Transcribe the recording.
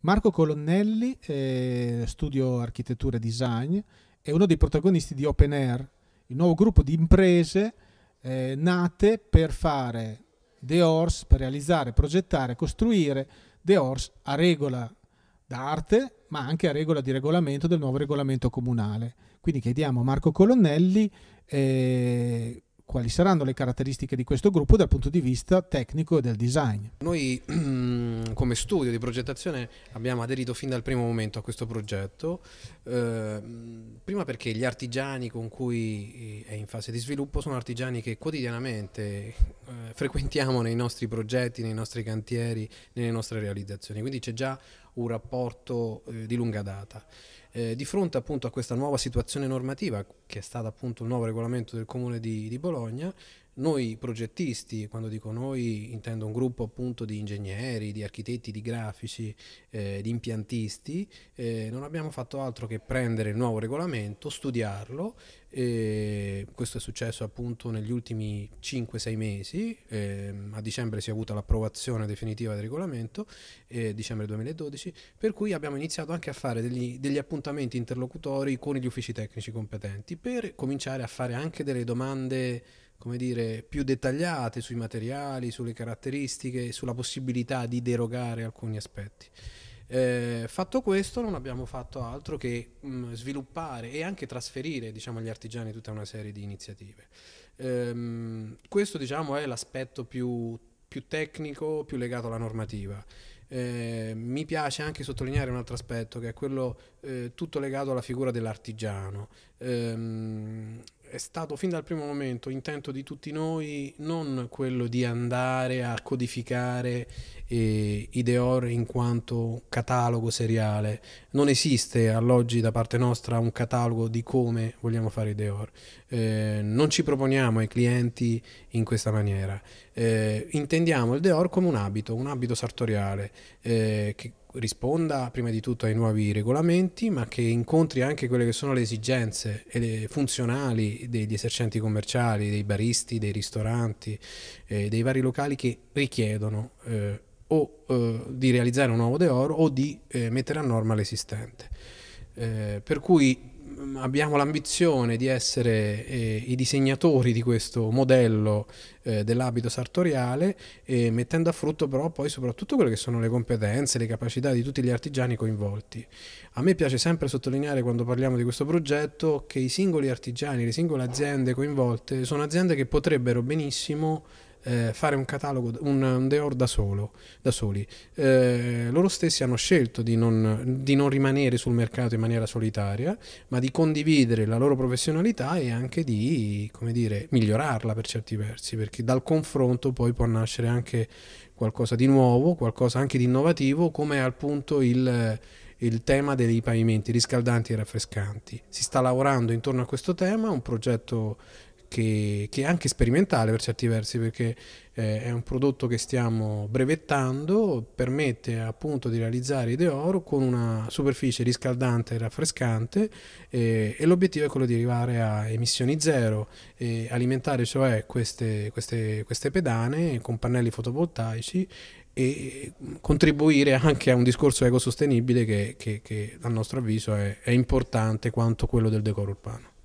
Marco Colonnelli, eh, studio architettura e design, è uno dei protagonisti di Open Air, il nuovo gruppo di imprese eh, nate per fare The Horse, per realizzare, progettare, costruire The Horse a regola d'arte, ma anche a regola di regolamento del nuovo regolamento comunale. Quindi chiediamo a Marco Colonnelli eh, quali saranno le caratteristiche di questo gruppo dal punto di vista tecnico e del design. Noi come studio di progettazione abbiamo aderito fin dal primo momento a questo progetto, eh, prima perché gli artigiani con cui eh, è in fase di sviluppo sono artigiani che quotidianamente eh, frequentiamo nei nostri progetti, nei nostri cantieri, nelle nostre realizzazioni, quindi c'è già un rapporto eh, di lunga data. Eh, di fronte appunto a questa nuova situazione normativa, che è stato appunto il nuovo regolamento del Comune di, di Bologna, noi progettisti, quando dico noi intendo un gruppo appunto di ingegneri, di architetti, di grafici, eh, di impiantisti, eh, non abbiamo fatto altro che prendere il nuovo regolamento, studiarlo, eh, questo è successo appunto negli ultimi 5-6 mesi, ehm, a dicembre si è avuta l'approvazione definitiva del regolamento, dicembre 2012, per cui abbiamo iniziato anche a fare degli, degli appuntamenti interlocutori con gli uffici tecnici competenti per cominciare a fare anche delle domande come dire, più dettagliate sui materiali, sulle caratteristiche, sulla possibilità di derogare alcuni aspetti. Eh, fatto questo non abbiamo fatto altro che mh, mm, sviluppare e anche trasferire diciamo, agli artigiani tutta una serie di iniziative. Eh, questo diciamo, è l'aspetto più, più tecnico, più legato alla normativa. Eh, mi piace anche sottolineare un altro aspetto che è quello eh, tutto legato alla figura dell'artigiano. Eh, è stato fin dal primo momento intento di tutti noi non quello di andare a codificare eh, Ideor in quanto catalogo seriale. Non esiste all'oggi da parte nostra un catalogo di come vogliamo fare Ideor. Eh, non ci proponiamo ai clienti in questa maniera. Eh, intendiamo il Deor come un abito, un abito sartoriale eh, che risponda prima di tutto ai nuovi regolamenti, ma che incontri anche quelle che sono le esigenze funzionali degli esercenti commerciali, dei baristi, dei ristoranti, eh, dei vari locali che richiedono eh, o eh, di realizzare un nuovo deoro o di eh, mettere a norma l'esistente. Eh, per cui mm, abbiamo l'ambizione di essere eh, i disegnatori di questo modello eh, dell'abito sartoriale, mettendo a frutto però poi soprattutto quelle che sono le competenze, le capacità di tutti gli artigiani coinvolti. A me piace sempre sottolineare quando parliamo di questo progetto che i singoli artigiani, le singole aziende coinvolte sono aziende che potrebbero benissimo eh, fare un catalogo, un, un Deor da, solo, da soli. Eh, loro stessi hanno scelto di non, di non, rimanere sul mercato in maniera solitaria, ma di condividere la loro professionalità e anche di dire, migliorarla per certi versi, perché dal confronto poi può nascere anche qualcosa di nuovo, qualcosa anche di innovativo, come appunto il il tema dei pavimenti riscaldanti e raffrescanti. Si sta lavorando intorno a questo tema, un progetto che, che, è anche sperimentale per certi versi perché eh, è un prodotto che stiamo brevettando, permette appunto di realizzare idee oro con una superficie riscaldante e raffrescante eh, e l'obiettivo è quello di arrivare a emissioni zero e alimentare cioè queste, queste, queste pedane con pannelli fotovoltaici e contribuire anche a un discorso ecosostenibile che, che, che a nostro avviso è, è importante quanto quello del decoro urbano.